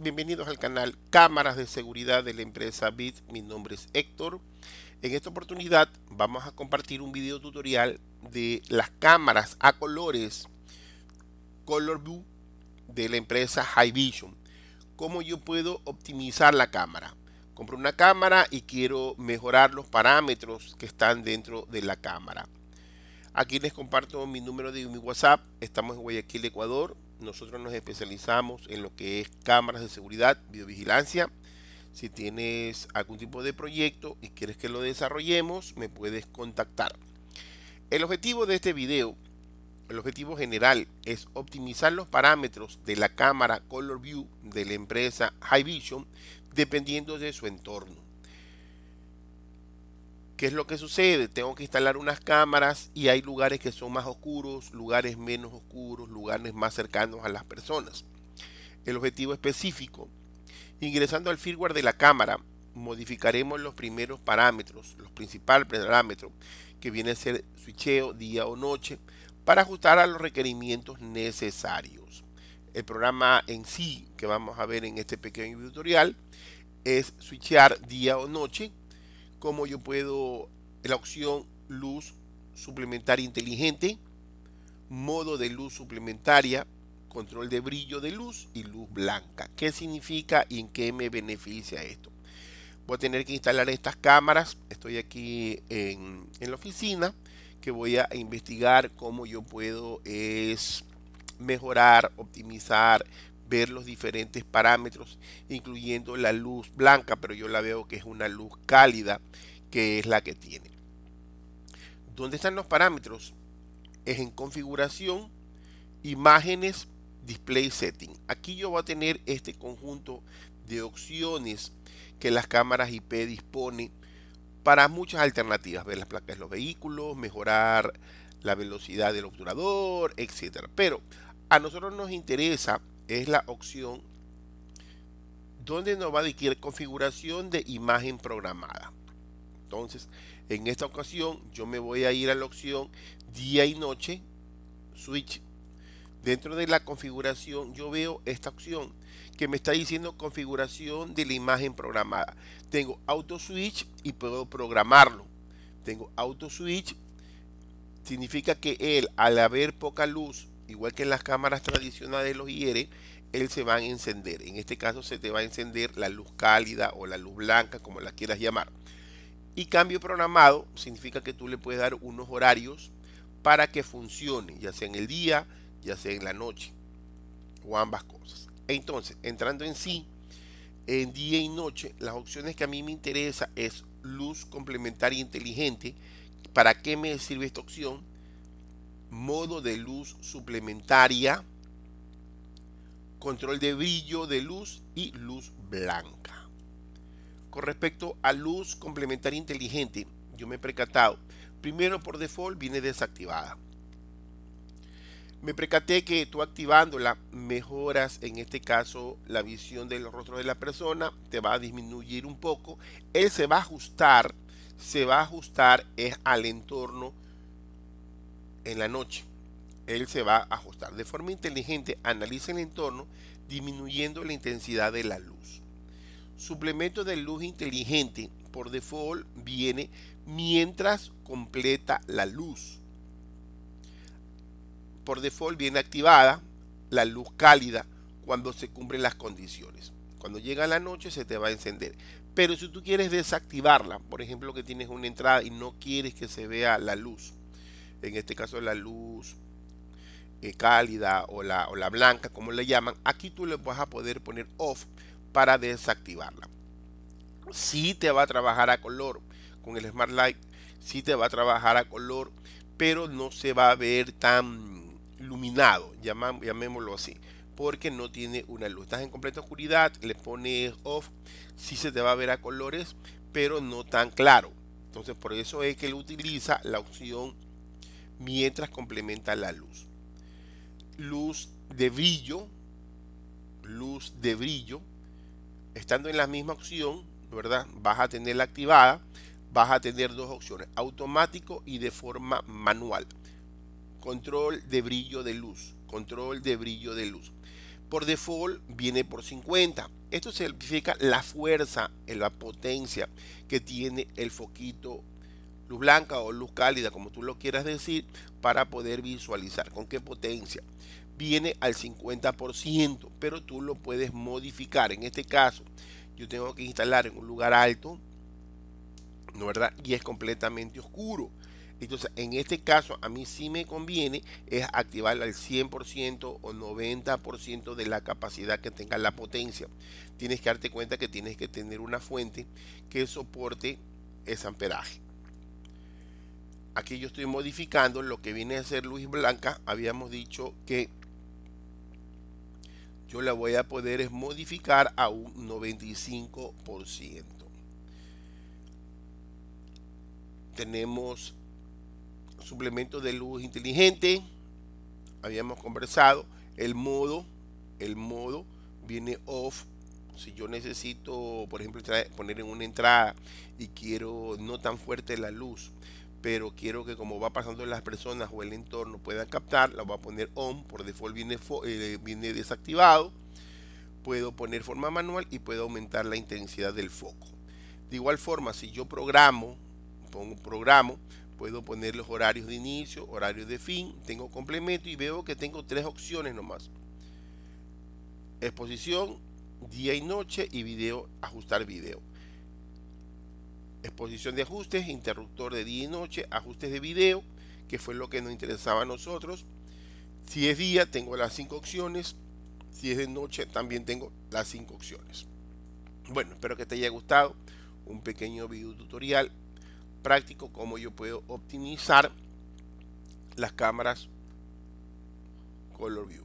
Bienvenidos al canal Cámaras de Seguridad de la empresa BIT. Mi nombre es Héctor. En esta oportunidad vamos a compartir un video tutorial de las cámaras a colores Color Blue de la empresa High Vision. Cómo yo puedo optimizar la cámara. Compro una cámara y quiero mejorar los parámetros que están dentro de la cámara. Aquí les comparto mi número de mi WhatsApp. Estamos en Guayaquil, Ecuador. Nosotros nos especializamos en lo que es cámaras de seguridad, videovigilancia. Si tienes algún tipo de proyecto y quieres que lo desarrollemos, me puedes contactar. El objetivo de este video, el objetivo general, es optimizar los parámetros de la cámara Color View de la empresa High Vision dependiendo de su entorno. ¿Qué es lo que sucede? Tengo que instalar unas cámaras y hay lugares que son más oscuros, lugares menos oscuros, lugares más cercanos a las personas. El objetivo específico. Ingresando al firmware de la cámara, modificaremos los primeros parámetros, los principales parámetros, que viene a ser switcheo día o noche, para ajustar a los requerimientos necesarios. El programa en sí que vamos a ver en este pequeño tutorial es switchear día o noche cómo yo puedo, la opción luz suplementaria inteligente, modo de luz suplementaria, control de brillo de luz y luz blanca. ¿Qué significa y en qué me beneficia esto? Voy a tener que instalar estas cámaras. Estoy aquí en, en la oficina que voy a investigar cómo yo puedo es mejorar, optimizar ver los diferentes parámetros, incluyendo la luz blanca, pero yo la veo que es una luz cálida, que es la que tiene. ¿Dónde están los parámetros? Es en configuración, imágenes, display setting. Aquí yo voy a tener este conjunto de opciones que las cámaras IP dispone para muchas alternativas, ver las placas de los vehículos, mejorar la velocidad del obturador, etcétera. Pero a nosotros nos interesa es la opción donde nos va a decir configuración de imagen programada. Entonces, en esta ocasión yo me voy a ir a la opción día y noche, switch. Dentro de la configuración yo veo esta opción que me está diciendo configuración de la imagen programada. Tengo auto switch y puedo programarlo. Tengo auto switch, significa que él al haber poca luz igual que en las cámaras tradicionales de los IR, él se va a encender. En este caso se te va a encender la luz cálida o la luz blanca, como la quieras llamar. Y cambio programado significa que tú le puedes dar unos horarios para que funcione, ya sea en el día, ya sea en la noche, o ambas cosas. Entonces, entrando en sí, en día y noche, las opciones que a mí me interesa es luz complementaria e inteligente. ¿Para qué me sirve esta opción? modo de luz suplementaria, control de brillo de luz y luz blanca. Con respecto a luz complementaria inteligente, yo me he percatado, primero por default viene desactivada. Me precaté que tú activándola mejoras en este caso la visión del rostro de la persona, te va a disminuir un poco, él se va a ajustar, se va a ajustar es al entorno en la noche. Él se va a ajustar. De forma inteligente analiza el entorno disminuyendo la intensidad de la luz. Suplemento de luz inteligente por default viene mientras completa la luz. Por default viene activada la luz cálida cuando se cumplen las condiciones. Cuando llega la noche se te va a encender. Pero si tú quieres desactivarla, por ejemplo que tienes una entrada y no quieres que se vea la luz, en este caso la luz eh, cálida o la, o la blanca, como le llaman, aquí tú le vas a poder poner off para desactivarla. Si te va a trabajar a color con el Smart Light, si te va a trabajar a color, pero no se va a ver tan iluminado, llamémoslo así, porque no tiene una luz. Estás en completa oscuridad, le pones off, si se te va a ver a colores, pero no tan claro. Entonces por eso es que utiliza la opción mientras complementa la luz. Luz de brillo, luz de brillo, estando en la misma opción, ¿verdad? Vas a tenerla activada, vas a tener dos opciones, automático y de forma manual. Control de brillo de luz, control de brillo de luz. Por default viene por 50. Esto significa la fuerza, la potencia que tiene el foquito luz blanca o luz cálida, como tú lo quieras decir, para poder visualizar con qué potencia. Viene al 50%, pero tú lo puedes modificar. En este caso, yo tengo que instalar en un lugar alto, ¿no verdad? Y es completamente oscuro. Entonces, en este caso, a mí sí me conviene es activar al 100% o 90% de la capacidad que tenga la potencia. Tienes que darte cuenta que tienes que tener una fuente que soporte ese amperaje. Aquí yo estoy modificando lo que viene a ser Luis Blanca. Habíamos dicho que yo la voy a poder modificar a un 95%. Tenemos suplemento de luz inteligente. Habíamos conversado el modo, el modo viene off. Si yo necesito, por ejemplo, poner en una entrada y quiero no tan fuerte la luz, pero quiero que como va pasando las personas o el entorno puedan captar, la voy a poner on, por default viene, eh, desactivado, puedo poner forma manual y puedo aumentar la intensidad del foco. De igual forma, si yo programo, pongo un programa, puedo poner los horarios de inicio, horarios de fin, tengo complemento y veo que tengo tres opciones nomás. Exposición, día y noche y video, ajustar video exposición de ajustes, interruptor de día y noche, ajustes de video, que fue lo que nos interesaba a nosotros. Si es día, tengo las cinco opciones. Si es de noche, también tengo las cinco opciones. Bueno, espero que te haya gustado un pequeño video tutorial práctico cómo yo puedo optimizar las cámaras Color View.